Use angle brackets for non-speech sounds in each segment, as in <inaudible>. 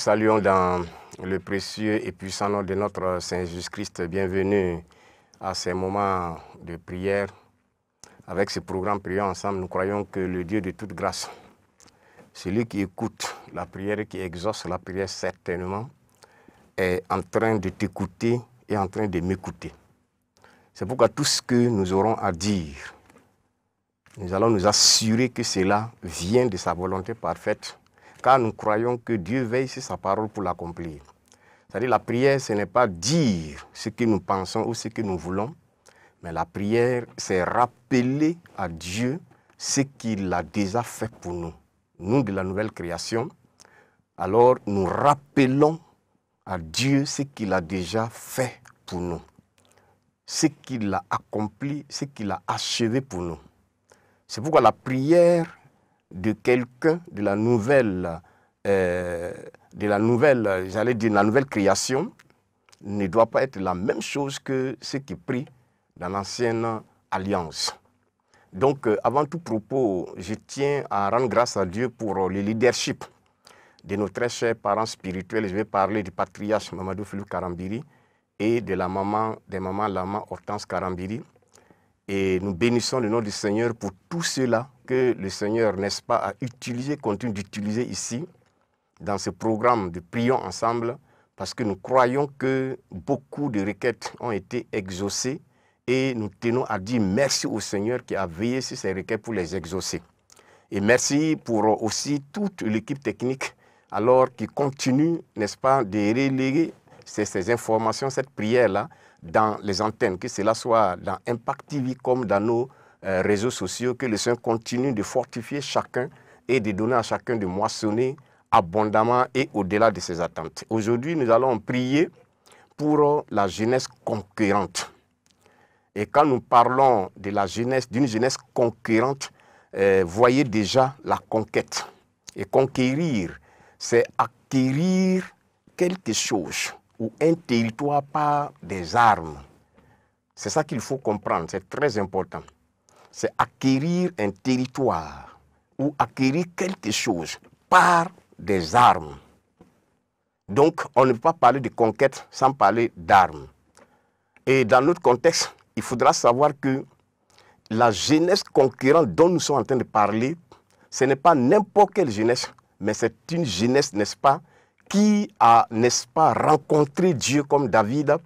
saluons dans le précieux et puissant nom de notre Saint Jésus-Christ. Bienvenue à ces moments de prière. Avec ce programme Prions ensemble, nous croyons que le Dieu de toute grâce, celui qui écoute la prière, et qui exauce la prière certainement, est en train de t'écouter et en train de m'écouter. C'est pourquoi tout ce que nous aurons à dire, nous allons nous assurer que cela vient de sa volonté parfaite car nous croyons que Dieu veille sur sa parole pour l'accomplir. C'est-à-dire la prière, ce n'est pas dire ce que nous pensons ou ce que nous voulons, mais la prière, c'est rappeler à Dieu ce qu'il a déjà fait pour nous. Nous, de la nouvelle création, alors nous rappelons à Dieu ce qu'il a déjà fait pour nous, ce qu'il a accompli, ce qu'il a achevé pour nous. C'est pourquoi la prière de quelqu'un, de la nouvelle, euh, de la nouvelle, j'allais dire, la nouvelle création, ne doit pas être la même chose que ce qui prit dans l'ancienne alliance. Donc, euh, avant tout propos, je tiens à rendre grâce à Dieu pour le leadership de nos très chers parents spirituels. Je vais parler du patriarche Mamadou Philippe Karambiri et de la maman, des mamans Lama Hortense Karambiri. Et nous bénissons le nom du Seigneur pour tout cela que le Seigneur, n'est-ce pas, a utilisé, continue d'utiliser ici, dans ce programme de Prions ensemble, parce que nous croyons que beaucoup de requêtes ont été exaucées et nous tenons à dire merci au Seigneur qui a veillé sur ces requêtes pour les exaucer. Et merci pour aussi toute l'équipe technique, alors qui continue, n'est-ce pas, de relayer ces, ces informations, cette prière-là, dans les antennes, que cela soit dans Impact TV comme dans nos euh, réseaux sociaux, que le Seigneur continue de fortifier chacun et de donner à chacun de moissonner abondamment et au-delà de ses attentes. Aujourd'hui, nous allons prier pour euh, la jeunesse conquérante. Et quand nous parlons de la jeunesse, d'une jeunesse conquérante, euh, voyez déjà la conquête. Et conquérir, c'est acquérir quelque chose ou un territoire par des armes. C'est ça qu'il faut comprendre, c'est très important c'est acquérir un territoire ou acquérir quelque chose par des armes. Donc, on ne peut pas parler de conquête sans parler d'armes. Et dans notre contexte, il faudra savoir que la jeunesse conquérante dont nous sommes en train de parler, ce n'est pas n'importe quelle jeunesse, mais c'est une jeunesse, n'est-ce pas, qui a, n'est-ce pas, rencontré Dieu comme David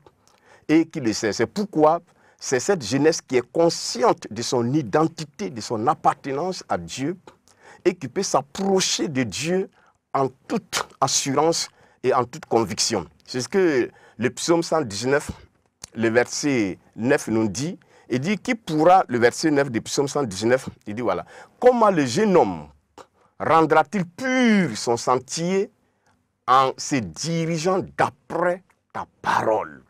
et qui le sait. C'est pourquoi c'est cette jeunesse qui est consciente de son identité, de son appartenance à Dieu et qui peut s'approcher de Dieu en toute assurance et en toute conviction. C'est ce que le psaume 119, le verset 9 nous dit. Il dit, qui pourra, le verset 9 du psaume 119, il dit voilà, comment le jeune homme rendra-t-il pur son sentier en se dirigeant d'après ta parole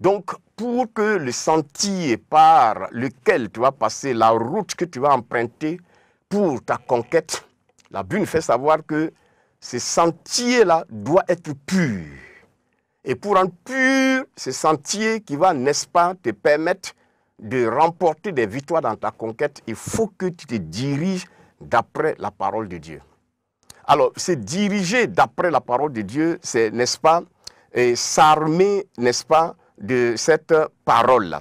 donc, pour que le sentier par lequel tu vas passer, la route que tu vas emprunter pour ta conquête, la Bible fait savoir que ce sentier-là doit être pur. Et pour un pur ce sentier qui va, n'est-ce pas, te permettre de remporter des victoires dans ta conquête, il faut que tu te diriges d'après la parole de Dieu. Alors, se diriger d'après la parole de Dieu, c'est, n'est-ce pas, s'armer, n'est-ce pas, de cette parole.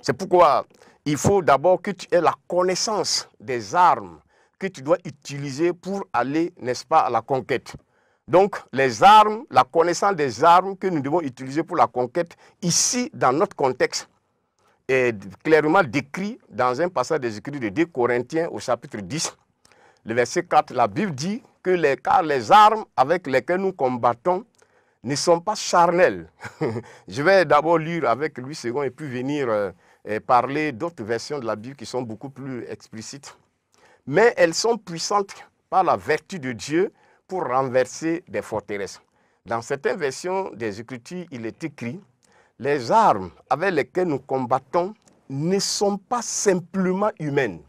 C'est pourquoi il faut d'abord que tu aies la connaissance des armes que tu dois utiliser pour aller, n'est-ce pas, à la conquête. Donc, les armes, la connaissance des armes que nous devons utiliser pour la conquête, ici, dans notre contexte, est clairement décrit dans un passage des Écrits de 2 Corinthiens au chapitre 10, le verset 4. La Bible dit que les, les armes avec lesquelles nous combattons ne sont pas charnelles. <laughs> Je vais d'abord lire avec Louis II et puis venir euh, parler d'autres versions de la Bible qui sont beaucoup plus explicites. Mais elles sont puissantes par la vertu de Dieu pour renverser des forteresses. Dans certaines versions des Écritures, il est écrit, les armes avec lesquelles nous combattons ne sont pas simplement humaines.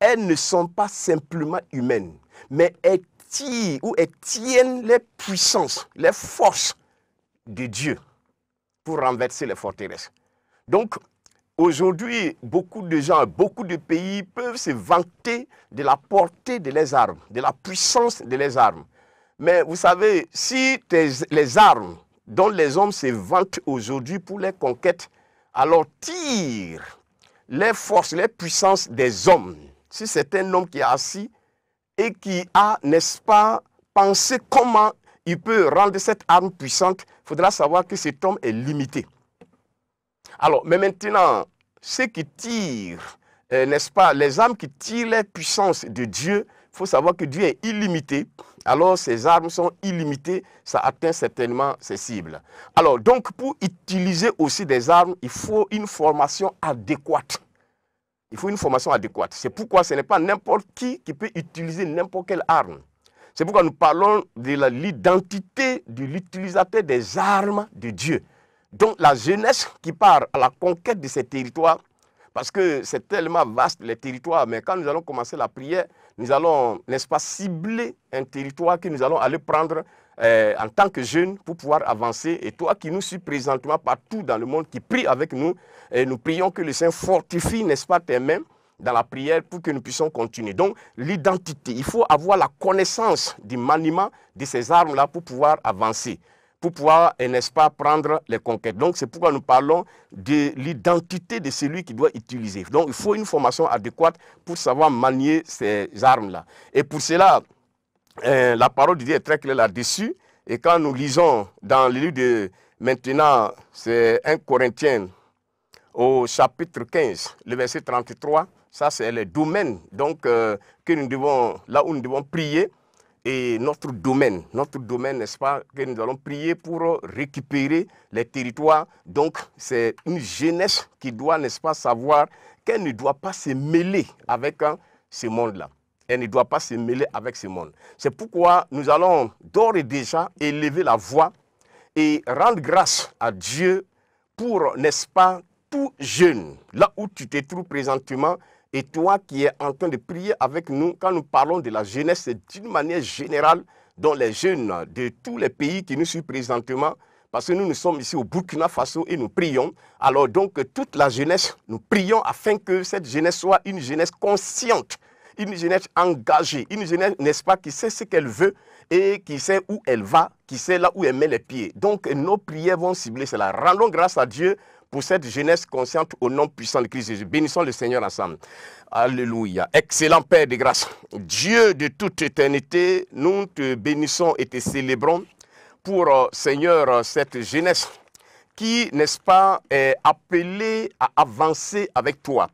Elles ne sont pas simplement humaines, mais elles tire ou tiennent les puissances, les forces de Dieu pour renverser les forteresses. Donc, aujourd'hui, beaucoup de gens, beaucoup de pays peuvent se vanter de la portée de leurs armes, de la puissance de leurs armes. Mais vous savez, si les armes dont les hommes se vantent aujourd'hui pour les conquêtes, alors tirent les forces, les puissances des hommes. Si c'est un homme qui est assis, et qui a, n'est-ce pas, pensé comment il peut rendre cette arme puissante, il faudra savoir que cet homme est limité. Alors, mais maintenant, ceux qui tirent, euh, n'est-ce pas, les armes qui tirent la puissance de Dieu, il faut savoir que Dieu est illimité. Alors, ces armes sont illimitées, ça atteint certainement ses cibles. Alors, donc, pour utiliser aussi des armes, il faut une formation adéquate. Il faut une formation adéquate. C'est pourquoi ce n'est pas n'importe qui qui peut utiliser n'importe quelle arme. C'est pourquoi nous parlons de l'identité de l'utilisateur des armes de Dieu. Donc la jeunesse qui part à la conquête de ces territoires, parce que c'est tellement vaste les territoires, mais quand nous allons commencer la prière, nous allons, n'est-ce pas, cibler un territoire que nous allons aller prendre euh, en tant que jeune pour pouvoir avancer. Et toi qui nous suis présentement partout dans le monde, qui prie avec nous, et nous prions que le Saint fortifie, n'est-ce pas, tes mains dans la prière pour que nous puissions continuer. Donc, l'identité, il faut avoir la connaissance du maniement de ces armes-là pour pouvoir avancer, pour pouvoir, euh, n'est-ce pas, prendre les conquêtes. Donc, c'est pourquoi nous parlons de l'identité de celui qui doit utiliser. Donc, il faut une formation adéquate pour savoir manier ces armes-là. Et pour cela, euh, la parole de Dieu est très claire là-dessus. Et quand nous lisons dans le livre de maintenant, c'est 1 Corinthiens au chapitre 15, le verset 33, ça c'est le domaine donc, euh, que nous devons, là où nous devons prier. Et notre domaine, notre domaine, n'est-ce pas, que nous allons prier pour récupérer les territoires. Donc, c'est une jeunesse qui doit, n'est-ce pas, savoir qu'elle ne doit pas se mêler avec hein, ce monde-là elle ne doit pas se mêler avec ce monde. C'est pourquoi nous allons d'ores et déjà élever la voix et rendre grâce à Dieu pour, n'est-ce pas, tout jeune, là où tu te trouves présentement, et toi qui es en train de prier avec nous, quand nous parlons de la jeunesse, c'est d'une manière générale dont les jeunes de tous les pays qui nous suivent présentement, parce que nous, nous sommes ici au Burkina Faso et nous prions. Alors donc, toute la jeunesse, nous prions afin que cette jeunesse soit une jeunesse consciente une jeunesse engagée, une jeunesse, n'est-ce pas, qui sait ce qu'elle veut et qui sait où elle va, qui sait là où elle met les pieds. Donc nos prières vont cibler cela. Rendons grâce à Dieu pour cette jeunesse consciente au nom puissant de Christ Jésus. Bénissons le Seigneur ensemble. Alléluia. Excellent Père de grâce, Dieu de toute éternité, nous te bénissons et te célébrons pour, euh, Seigneur, euh, cette jeunesse qui, n'est-ce pas, est appelée à avancer avec toi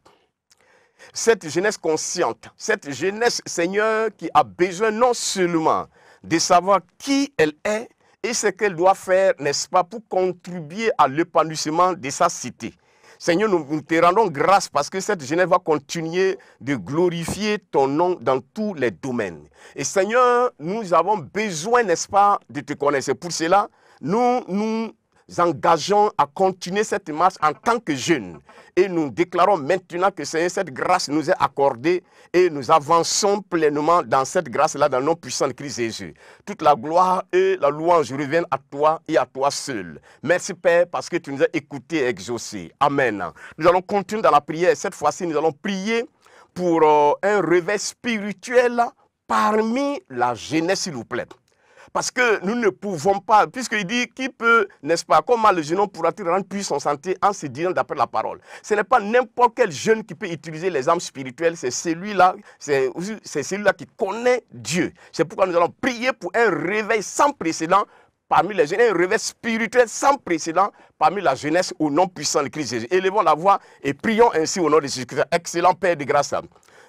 cette jeunesse consciente, cette jeunesse, Seigneur, qui a besoin non seulement de savoir qui elle est et ce qu'elle doit faire, n'est-ce pas, pour contribuer à l'épanouissement de sa cité. Seigneur, nous te rendons grâce parce que cette jeunesse va continuer de glorifier ton nom dans tous les domaines. Et Seigneur, nous avons besoin, n'est-ce pas, de te connaître. Pour cela, nous nous engageons à continuer cette marche en tant que jeunes. Et nous déclarons maintenant que cette grâce nous est accordée et nous avançons pleinement dans cette grâce-là, dans le nom puissant de Christ Jésus. Toute la gloire et la louange reviennent à toi et à toi seul. Merci Père parce que tu nous as écoutés et exaucés. Amen. Nous allons continuer dans la prière. Cette fois-ci, nous allons prier pour euh, un réveil spirituel parmi la jeunesse, s'il vous plaît. Parce que nous ne pouvons pas, puisqu'il dit qui peut, n'est-ce pas, comment le jeune homme pourra-t-il rendre puissant santé en se disant d'après la parole Ce n'est pas n'importe quel jeune qui peut utiliser les armes spirituelles, c'est celui-là, c'est celui-là qui connaît Dieu. C'est pourquoi nous allons prier pour un réveil sans précédent parmi les jeunes, un réveil spirituel sans précédent parmi la jeunesse au nom puissant de Christ Jésus. Élevons la voix et prions ainsi au nom de Jésus-Christ. Excellent Père de grâce.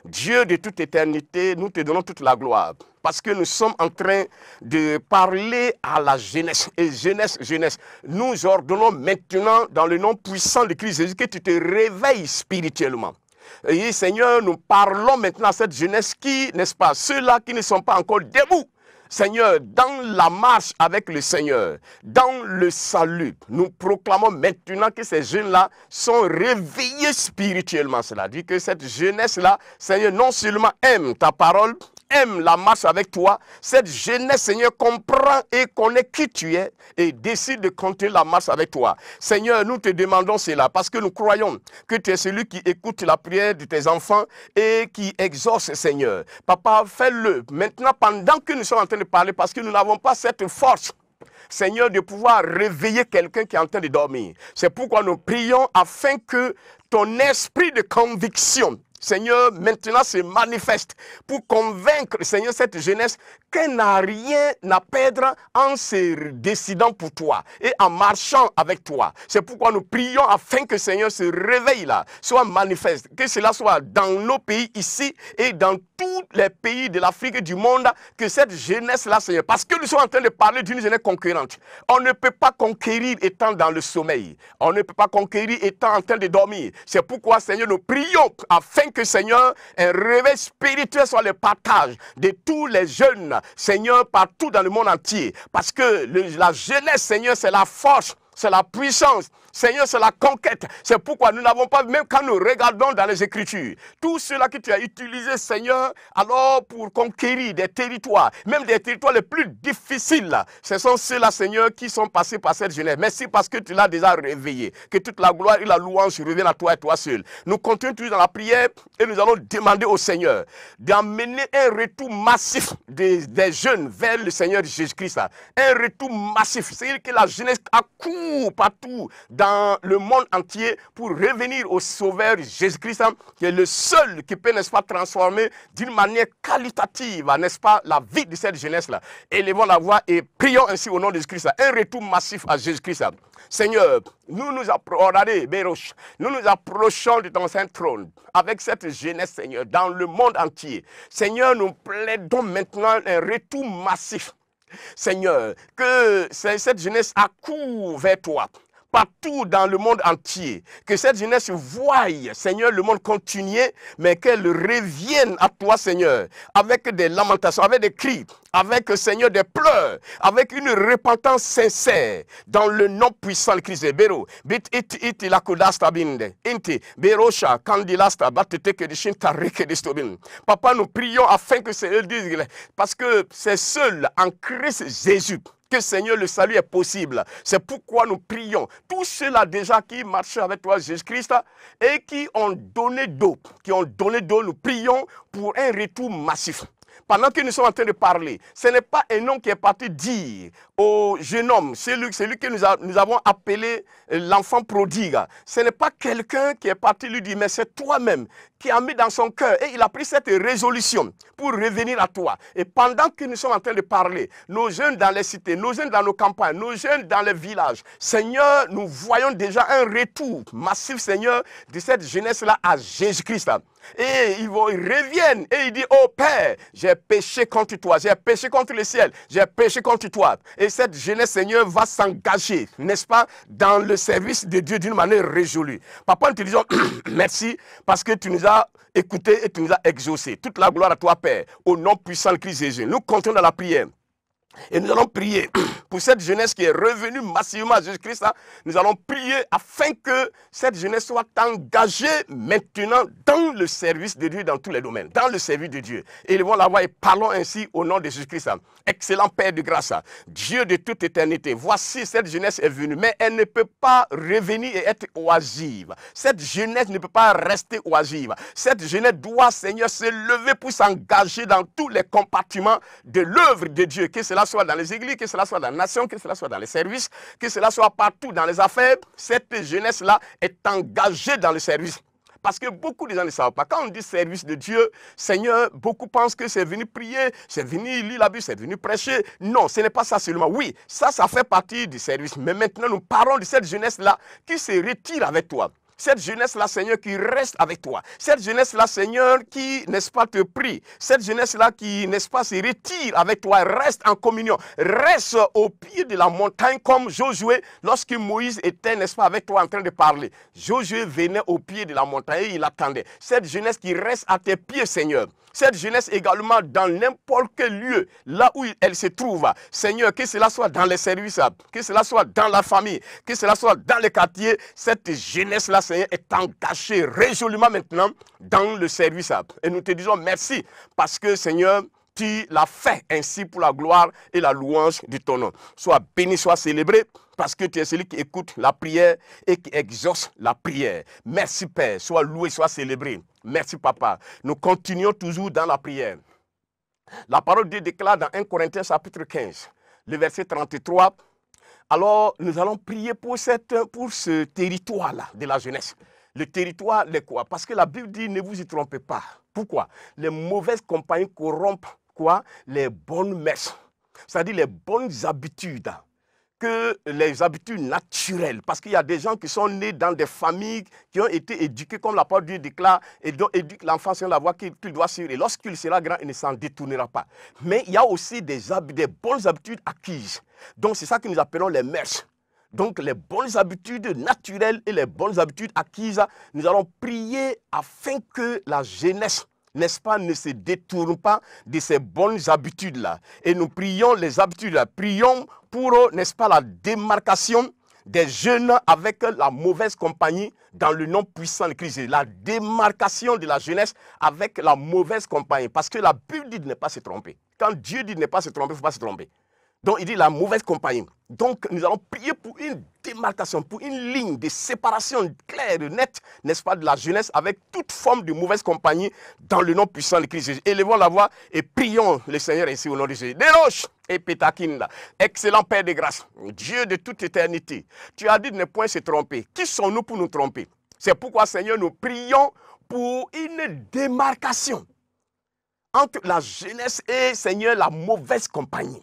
Dieu de toute éternité, nous te donnons toute la gloire. Parce que nous sommes en train de parler à la jeunesse. Et jeunesse, jeunesse, nous ordonnons maintenant, dans le nom puissant de Christ Jésus, que tu te réveilles spirituellement. Seigneur, nous parlons maintenant à cette jeunesse qui, n'est-ce pas, ceux-là qui ne sont pas encore debout, Seigneur, dans la marche avec le Seigneur, dans le salut, nous proclamons maintenant que ces jeunes-là sont réveillés spirituellement. Cela dit que cette jeunesse-là, Seigneur, non seulement aime ta parole, aime la marche avec toi, cette jeunesse, Seigneur, comprend et connaît qui tu es et décide de continuer la marche avec toi. Seigneur, nous te demandons cela parce que nous croyons que tu es celui qui écoute la prière de tes enfants et qui exauce, Seigneur. Papa, fais-le maintenant pendant que nous sommes en train de parler parce que nous n'avons pas cette force Seigneur, de pouvoir réveiller quelqu'un qui est en train de dormir. C'est pourquoi nous prions afin que ton esprit de conviction Seigneur, maintenant se manifeste pour convaincre, Seigneur, cette jeunesse qu'elle n'a rien à perdre en se décidant pour toi et en marchant avec toi. C'est pourquoi nous prions afin que Seigneur se réveille là, soit manifeste, que cela soit dans nos pays ici et dans tous les pays de l'Afrique et du monde, que cette jeunesse-là, Seigneur, parce que nous sommes en train de parler d'une jeunesse conquérante. On ne peut pas conquérir étant dans le sommeil. On ne peut pas conquérir étant en train de dormir. C'est pourquoi, Seigneur, nous prions afin que, Seigneur, un réveil spirituel soit le partage de tous les jeunes, Seigneur, partout dans le monde entier. Parce que la jeunesse, Seigneur, c'est la force, c'est la puissance, Seigneur, c'est la conquête. C'est pourquoi nous n'avons pas, même quand nous regardons dans les Écritures, tout cela que tu as utilisé, Seigneur, alors pour conquérir des territoires, même des territoires les plus difficiles, ce sont ceux-là, Seigneur, qui sont passés par cette jeunesse. Merci parce que tu l'as déjà réveillé. Que toute la gloire et la louange reviennent à toi et toi seul. Nous continuons toujours dans la prière et nous allons demander au Seigneur d'amener un retour massif des, jeunes vers le Seigneur Jésus-Christ. Un retour massif. C'est-à-dire que la jeunesse accourt partout dans le monde entier pour revenir au Sauveur Jésus-Christ, hein, qui est le seul qui peut, n'est-ce pas, transformer d'une manière qualitative, n'est-ce pas, la vie de cette jeunesse-là. Élevons la voix et prions ainsi au nom de Jésus-Christ. Un retour massif à Jésus-Christ. Seigneur, nous nous, oh, nous nous approchons de ton saint trône avec cette jeunesse, Seigneur, dans le monde entier. Seigneur, nous plaidons maintenant un retour massif. Seigneur, que cette jeunesse accourt vers toi partout dans le monde entier. Que cette jeunesse voie, Seigneur, le monde continuer, mais qu'elle revienne à toi, Seigneur, avec des lamentations, avec des cris, avec, Seigneur, des pleurs, avec une repentance sincère, dans le nom puissant de Christ. Papa, nous prions afin que Seigneur dise, parce que c'est seul en Christ Jésus que Seigneur, le salut est possible. C'est pourquoi nous prions. Tous ceux-là déjà qui marchent avec toi, Jésus-Christ, et qui ont donné d'eau, qui ont donné d'eau, nous prions pour un retour massif pendant que nous sommes en train de parler, ce n'est pas un homme qui est parti dire au jeune homme, celui, lui, que nous, avons appelé euh, l'enfant prodigue, ce n'est pas quelqu'un qui est parti lui dire, mais c'est toi-même qui a mis dans son cœur et il a pris cette résolution pour revenir à toi. Et pendant que nous sommes en train de parler, nos jeunes dans les cités, nos jeunes dans nos campagnes, nos jeunes dans les villages, Seigneur, nous voyons déjà un retour massif, Seigneur, de cette jeunesse-là à Jésus-Christ. Et ils, reviennent et ils disent, oh Père, j'ai péché contre toi, j'ai péché contre le ciel, j'ai péché contre toi. Et cette jeunesse, Seigneur, va s'engager, n'est-ce pas, dans le service de Dieu d'une manière résolue. Papa, nous te disons <clears throat> merci parce que tu nous as écoutés et tu nous as exaucés. Toute la gloire à toi, Père, au nom puissant de Christ Jésus. Nous comptons dans la prière. Et nous allons prier pour cette jeunesse qui est revenue massivement à Jésus-Christ. Hein. Nous allons prier afin que cette jeunesse soit engagée maintenant dans le service de Dieu dans tous les domaines, dans le service de Dieu. Et ils vont et parlons ainsi au nom de Jésus-Christ. Hein. Excellent Père de grâce, hein. Dieu de toute éternité, voici cette jeunesse est venue, mais elle ne peut pas revenir et être oisive. Cette jeunesse ne peut pas rester oisive. Cette jeunesse doit, Seigneur, se lever pour s'engager dans tous les compartiments de l'œuvre de Dieu. Que cela soit dans les églises, que cela soit dans la nation, que cela soit dans les services, que cela soit partout dans les affaires, cette jeunesse-là est engagée dans le service. Parce que beaucoup de gens ne savent pas. Quand on dit service de Dieu, Seigneur, beaucoup pensent que c'est venu prier, c'est venu lire la Bible, c'est venu prêcher. Non, ce n'est pas ça seulement. Oui, ça, ça fait partie du service. Mais maintenant, nous parlons de cette jeunesse-là qui se retire avec toi. Cette jeunesse-là, Seigneur, qui reste avec toi. Cette jeunesse-là, Seigneur, qui, n'est-ce pas, te prie. Cette jeunesse-là qui, n'est-ce pas, se retire avec toi, reste en communion. Reste au pied de la montagne comme Josué lorsque Moïse était, n'est-ce pas, avec toi en train de parler. Josué venait au pied de la montagne et il attendait. Cette jeunesse qui reste à tes pieds, Seigneur cette jeunesse également dans n'importe quel lieu, là où elle se trouve. Seigneur, que cela soit dans les services, que cela soit dans la famille, que cela soit dans les quartiers, cette jeunesse-là, Seigneur, est engagée résolument maintenant dans le service. Et nous te disons merci parce que, Seigneur, tu l'as fait ainsi pour la gloire et la louange de ton nom. Sois béni, sois célébré parce que tu es celui qui écoute la prière et qui exauce la prière. Merci Père, sois loué, sois célébré. Merci Papa. Nous continuons toujours dans la prière. La parole de Dieu déclare dans 1 Corinthiens chapitre 15, le verset 33. Alors nous allons prier pour, cette, pour ce territoire-là de la jeunesse. Le territoire, les quoi Parce que la Bible dit ne vous y trompez pas. Pourquoi Les mauvaises compagnies corrompent quoi Les bonnes messes, c'est-à-dire les bonnes habitudes que les habitudes naturelles. Parce qu'il y a des gens qui sont nés dans des familles qui ont été éduqués, comme la parole du Dieu déclare, et donc éduque l'enfant sur la voie qu'il doit suivre. Et lorsqu'il sera grand, il ne s'en détournera pas. Mais il y a aussi des, des bonnes habitudes acquises. Donc c'est ça que nous appelons les mœurs. Donc les bonnes habitudes naturelles et les bonnes habitudes acquises, nous allons prier afin que la jeunesse n'est-ce pas, ne se détourne pas de ces bonnes habitudes-là. Et nous prions les habitudes-là. Prions pour, n'est-ce pas, la démarcation des jeunes avec la mauvaise compagnie dans le nom puissant de Christ. La démarcation de la jeunesse avec la mauvaise compagnie. Parce que la Bible dit de ne pas se tromper. Quand Dieu dit de ne pas se tromper, il ne faut pas se tromper. Donc il dit la mauvaise compagnie. Donc nous allons prier pour une démarcation, pour une ligne de séparation claire nette, n'est-ce pas, de la jeunesse avec toute forme de mauvaise compagnie dans le nom puissant de Christ Jésus. Élevons la voix et prions le Seigneur ainsi au nom de Jésus. Déroche et pétakinda. Excellent Père de grâce, Dieu de toute éternité, tu as dit de ne point se tromper. Qui sommes-nous pour nous tromper C'est pourquoi Seigneur, nous prions pour une démarcation entre la jeunesse et Seigneur, la mauvaise compagnie.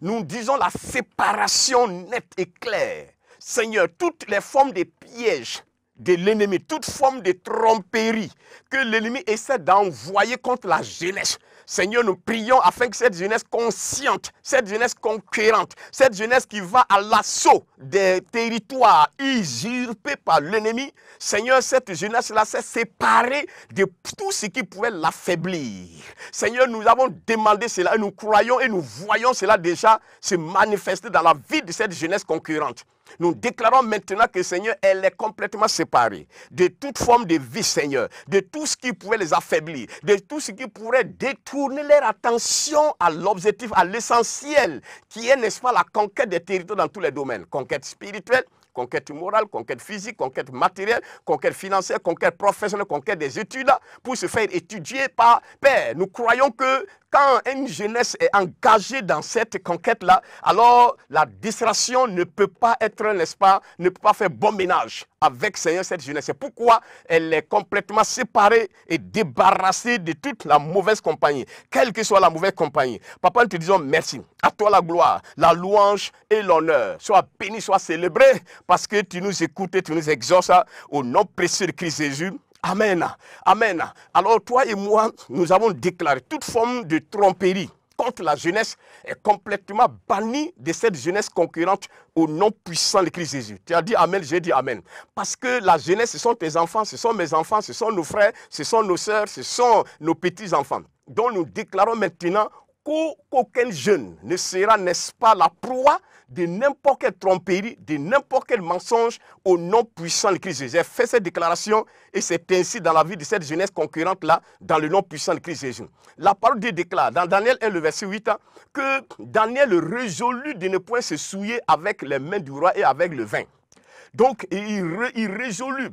Nous disons la séparation nette et claire. Seigneur, toutes les formes de pièges de l'ennemi, toute forme de tromperie que l'ennemi essaie d'envoyer contre la jeunesse. Seigneur, nous prions afin que cette jeunesse consciente, cette jeunesse conquérante, cette jeunesse qui va à l'assaut des territoires usurpés par l'ennemi, Seigneur, cette jeunesse-là s'est séparée de tout ce qui pouvait l'affaiblir. Seigneur, nous avons demandé cela et nous croyons et nous voyons cela déjà se manifester dans la vie de cette jeunesse conquérante. Nous déclarons maintenant que Seigneur, elle est complètement séparée de toute forme de vie, Seigneur, de tout ce qui pourrait les affaiblir, de tout ce qui pourrait détourner leur attention à l'objectif, à l'essentiel, qui est, n'est-ce pas, la conquête des territoires dans tous les domaines. Conquête spirituelle, conquête morale, conquête physique, conquête matérielle, conquête financière, conquête professionnelle, conquête des études, pour se faire étudier par Père. Nous croyons que quand une jeunesse est engagée dans cette conquête-là, alors la distraction ne peut pas être, n'est-ce pas, ne peut pas faire bon ménage avec Seigneur cette jeunesse. C'est pourquoi elle est complètement séparée et débarrassée de toute la mauvaise compagnie, quelle que soit la mauvaise compagnie. Papa, nous te disons merci. À toi la gloire, la louange et l'honneur. Sois béni, sois célébré parce que tu nous écoutes, tu nous exauces hein, au nom précieux de Christ Jésus. Amen. Amen. Alors toi et moi, nous avons déclaré toute forme de tromperie contre la jeunesse est complètement bannie de cette jeunesse concurrente au nom puissant de Christ Jésus. Tu as dit Amen, je dit Amen. Parce que la jeunesse, ce sont tes enfants, ce sont mes enfants, ce sont nos frères, ce sont nos sœurs, ce sont nos petits-enfants. Donc nous déclarons maintenant qu'aucun jeune ne sera, n'est-ce pas, la proie de n'importe quelle tromperie, de n'importe quel mensonge au nom puissant de Christ Jésus. J'ai fait cette déclaration et c'est ainsi dans la vie de cette jeunesse concurrente-là, dans le nom puissant de Christ Jésus. La parole de déclare dans Daniel 1, le verset 8, hein, que Daniel résolut de ne point se souiller avec les mains du roi et avec le vin. Donc, il, résolut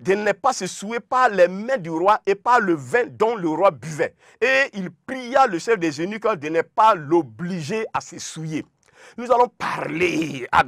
de ne pas se souiller par les mains du roi et par le vin dont le roi buvait. Et il pria le chef des eunuques de ne pas l'obliger à se souiller. Nous allons parler à,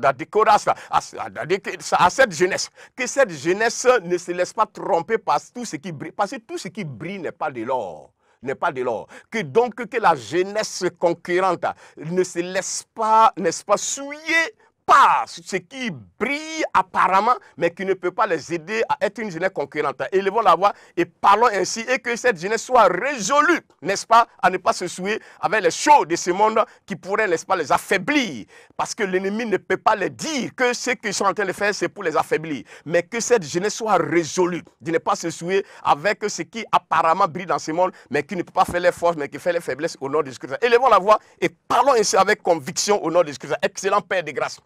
à cette jeunesse. Que cette jeunesse ne se laisse pas tromper par tout ce qui brille. Parce que tout ce qui brille n'est pas de l'or n'est pas de l'or. Que donc que la jeunesse concurrente ne se laisse pas, n'est-ce pas, souiller pas ce qui brille apparemment, mais qui ne peut pas les aider à être une jeunesse concurrente. Élevons la voix et parlons ainsi et que cette jeunesse soit résolue, n'est-ce pas, à ne pas se souiller avec les choses de ce monde qui pourraient, n'est-ce pas, les affaiblir. Parce que l'ennemi ne peut pas les dire que ce qu'ils sont en train de faire, c'est pour les affaiblir. Mais que cette jeunesse soit résolue de ne pas se souiller avec ce qui apparemment brille dans ce monde, mais qui ne peut pas faire les forces, mais qui fait les faiblesses au nom de Jésus-Christ. Élevons la voix et parlons ainsi avec conviction au nom de jésus Excellent Père de grâce.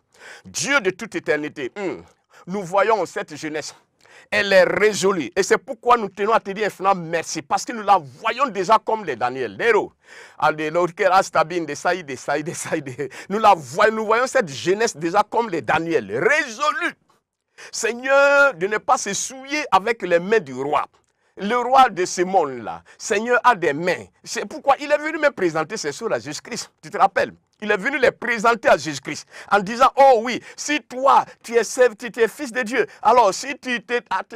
Dieu de toute éternité, hmm. nous voyons cette jeunesse. Elle est résolue. Et c'est pourquoi nous tenons à te dire infiniment merci. Parce que nous la voyons déjà comme les Daniel, Nous la voyons, nous voyons cette jeunesse déjà comme les Daniel, résolue. Seigneur, de ne pas se souiller avec les mains du roi. Le roi de ce monde-là, Seigneur a des mains. C'est pourquoi il est venu me présenter ses sœurs à Jésus-Christ. Tu te rappelles il est venu les présenter à Jésus-Christ en disant, oh oui, si toi, tu es, tu es fils de Dieu, alors si tu,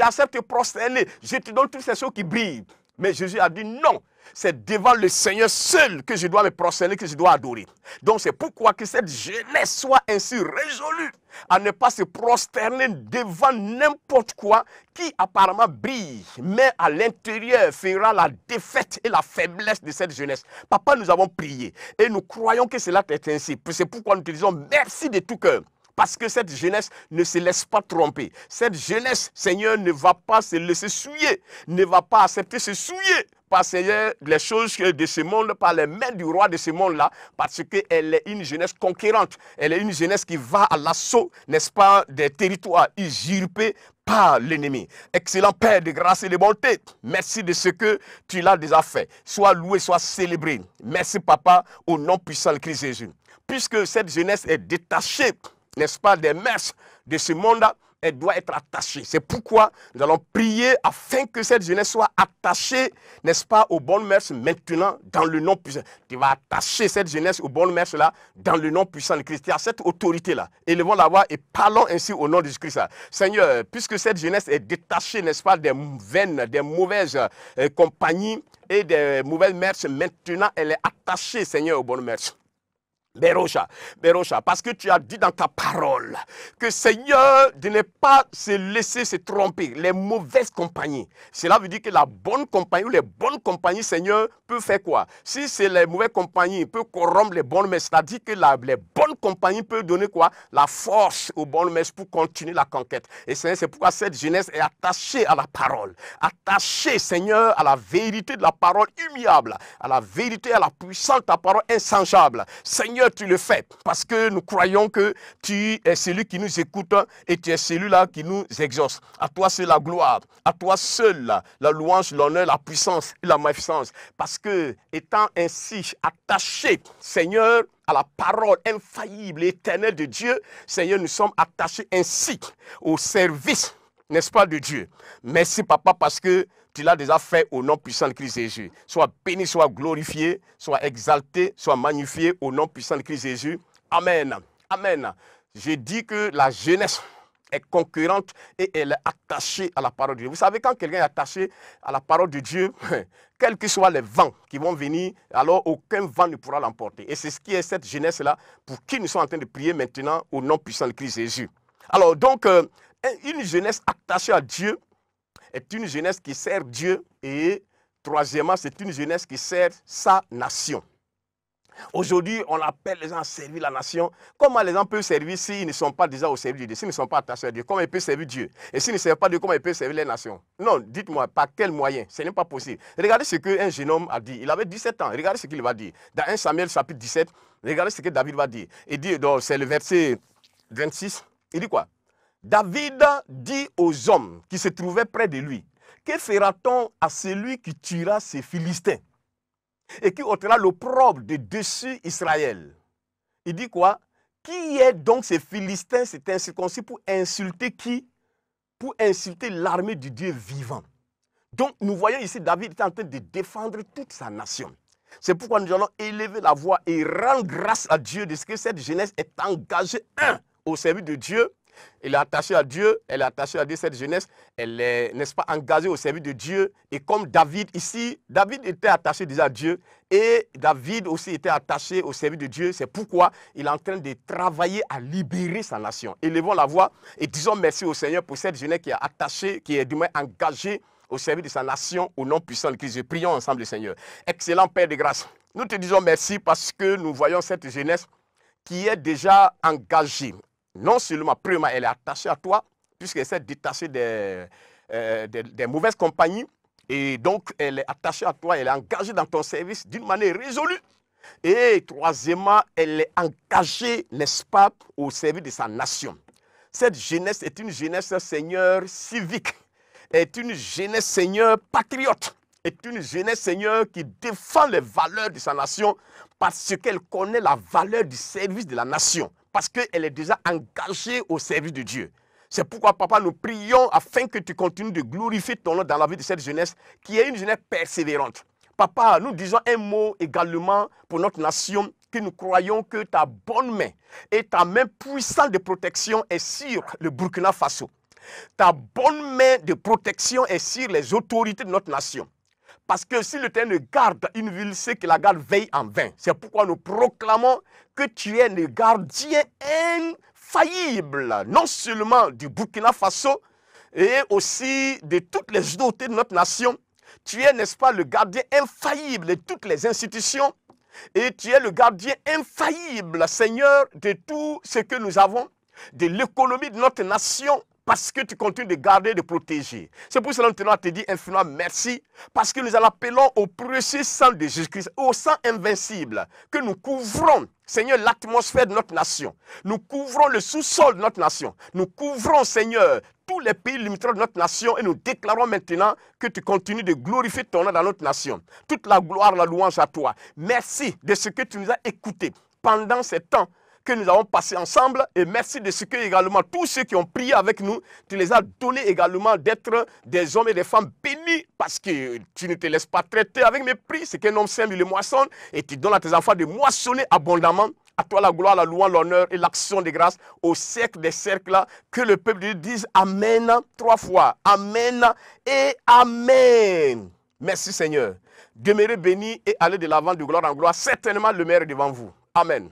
acceptes de prosterner, je te donne toutes ces choses qui brillent. Mais Jésus a dit, non, c'est devant le Seigneur seul que je dois me prosterner, que je dois adorer. Donc c'est pourquoi que cette jeunesse soit ainsi résolue à ne pas se prosterner devant n'importe quoi qui apparemment brille, mais à l'intérieur fera la défaite et la faiblesse de cette jeunesse. Papa, nous avons prié et nous croyons que cela est ainsi. C'est pourquoi nous te disons merci de tout cœur. Parce que cette jeunesse ne se laisse pas tromper. Cette jeunesse, Seigneur, ne va pas se laisser souiller, ne va pas accepter se souiller seigneur les choses de ce monde par les mains du roi de ce monde-là, parce qu'elle est une jeunesse conquérante. Elle est une jeunesse qui va à l'assaut, n'est-ce pas, des territoires usurpés par l'ennemi. Excellent Père de grâce et de bonté, merci de ce que tu l'as déjà fait. Sois loué, sois célébré. Merci Papa, au nom puissant de Christ Jésus. Puisque cette jeunesse est détachée, n'est-ce pas, des mains de ce monde-là, elle doit être attachée. C'est pourquoi nous allons prier afin que cette jeunesse soit attachée, n'est-ce pas, aux bonnes mœurs maintenant dans le nom puissant. Tu vas attacher cette jeunesse aux bonnes mœurs là dans le nom puissant de Christ. Tu as cette autorité là. Élevons la voix et parlons ainsi au nom de Christ. Seigneur, puisque cette jeunesse est détachée, n'est-ce pas, des veines, des mauvaises euh, compagnies et des mauvaises mœurs, maintenant elle est attachée, Seigneur, aux bonnes mœurs. Berosha, Berosha, parce que tu as dit dans ta parole que Seigneur de ne pas se laisser se tromper, les mauvaises compagnies. Cela veut dire que la bonne compagnie ou les bonnes compagnies, Seigneur, peut faire quoi Si c'est les mauvaises compagnies, peut corrompre les bonnes, mais cest à dire que les bonnes compagnie peut donner quoi La force aux bonnes messe pour continuer la conquête. Et c'est pourquoi cette jeunesse est attachée à la parole. Attachée, Seigneur, à la vérité de la parole humiliable. À la vérité, à la puissante ta parole insangeable. Seigneur, tu le fais parce que nous croyons que tu es celui qui nous écoute et tu es celui-là qui nous exauce. À toi c'est la gloire. À toi seul la louange, l'honneur, la puissance et la magnificence. Parce que, étant ainsi attaché, Seigneur, à la parole infaillible, éternelle de Dieu, Seigneur, nous sommes attachés ainsi au service, n'est-ce pas, de Dieu. Merci, Papa, parce que tu l'as déjà fait au nom puissant de Christ Jésus. Sois béni, sois glorifié, sois exalté, sois magnifié au nom puissant de Christ Jésus. Amen. Amen. Je dit que la jeunesse est concurrente et elle est attachée à la parole de Dieu. Vous savez, quand quelqu'un est attaché à la parole de Dieu, <laughs> quels que soient les vents qui vont venir, alors aucun vent ne pourra l'emporter. Et c'est ce qui est cette jeunesse-là pour qui nous sommes en train de prier maintenant au nom puissant de Christ Jésus. Alors donc, euh, une jeunesse attachée à Dieu est une jeunesse qui sert Dieu et troisièmement, c'est une jeunesse qui sert sa nation. Aujourd'hui, on appelle les gens à servir la nation. Comment les gens peuvent servir s'ils ne sont pas déjà au service de Dieu, s'ils ne sont pas attachés à Dieu Comment ils peuvent servir Dieu Et s'ils ne servent pas Dieu, comment ils peuvent servir les nations Non, dites-moi, par quel moyen Ce n'est pas possible. Regardez ce qu'un jeune homme a dit. Il avait 17 ans. Regardez ce qu'il va dire. Dans 1 Samuel chapitre 17, regardez ce que David va dire. Il dit, c'est le verset 26, il dit quoi David dit aux hommes qui se trouvaient près de lui, que fera-t-on à celui qui tuera ces Philistins et qui ôtera l'opprobre de dessus Israël. Il dit quoi Qui est donc ce Philistin, cet incirconcis, pour insulter qui Pour insulter l'armée du Dieu vivant. Donc nous voyons ici David est en train de défendre toute sa nation. C'est pourquoi nous allons élever la voix et rendre grâce à Dieu de ce que cette jeunesse est engagée, un, au service de Dieu, elle est attachée à Dieu, elle est attachée à Dieu, cette jeunesse, elle est, n'est-ce pas, engagée au service de Dieu. Et comme David ici, David était attaché déjà à Dieu et David aussi était attaché au service de Dieu. C'est pourquoi il est en train de travailler à libérer sa nation. Élevons la voix et disons merci au Seigneur pour cette jeunesse qui est attachée, qui est du moins engagée au service de sa nation au nom puissant de Christ. Prions ensemble le Seigneur. Excellent Père de grâce, nous te disons merci parce que nous voyons cette jeunesse qui est déjà engagée non seulement, premièrement, elle est attachée à toi, puisqu'elle s'est détachée des, euh, des, des, mauvaises compagnies. Et donc, elle est attachée à toi, elle est engagée dans ton service d'une manière résolue. Et troisièmement, elle est engagée, n'est-ce pas, au service de sa nation. Cette jeunesse est une jeunesse, Seigneur, civique, est une jeunesse, Seigneur, patriote, est une jeunesse, Seigneur, qui défend les valeurs de sa nation parce qu'elle connaît la valeur du service de la nation parce qu'elle est déjà engagée au service de Dieu. C'est pourquoi, papa, nous prions afin que tu continues de glorifier ton nom dans la vie de cette jeunesse, qui est une jeunesse persévérante. Papa, nous disons un mot également pour notre nation, que nous croyons que ta bonne main et ta main puissante de protection est sur le Burkina Faso. Ta bonne main de protection est sur les autorités de notre nation. Parce que si le ne garde une ville, c'est que la garde veille en vain. C'est pourquoi nous proclamons que tu es le gardien infaillible, non seulement du Burkina Faso, et aussi de toutes les autorités de notre nation. Tu es, n'est-ce pas, le gardien infaillible de toutes les institutions. Et tu es le gardien infaillible, Seigneur, de tout ce que nous avons, de l'économie de notre nation, parce que tu continues de garder, de protéger. C'est pour cela que nous te dire infiniment merci, parce que nous appelons au précieux sang de Jésus-Christ, au sang invincible, que nous couvrons, Seigneur, l'atmosphère de notre nation. Nous couvrons le sous-sol de notre nation. Nous couvrons, Seigneur, tous les pays limitrophes de notre nation et nous déclarons maintenant que tu continues de glorifier ton nom dans notre nation. Toute la gloire, la louange à toi. Merci de ce que tu nous as écouté pendant ces temps que nous avons passé ensemble. Et merci de ce que également tous ceux qui ont prié avec nous, tu les as donné également d'être des hommes et des femmes bénis parce que tu ne te laisses pas traiter avec mépris. C'est qu'un homme s'aime, il le moissonne et tu donnes à tes enfants de moissonner abondamment. À toi la gloire, la louange, l'honneur et l'action des grâces, au cercle des cercles. Que le peuple de Dieu dise Amen trois fois. Amen et Amen. Merci Seigneur. Demeurez bénis et allez de l'avant de gloire en gloire. Certainement le maire est devant vous. Amen.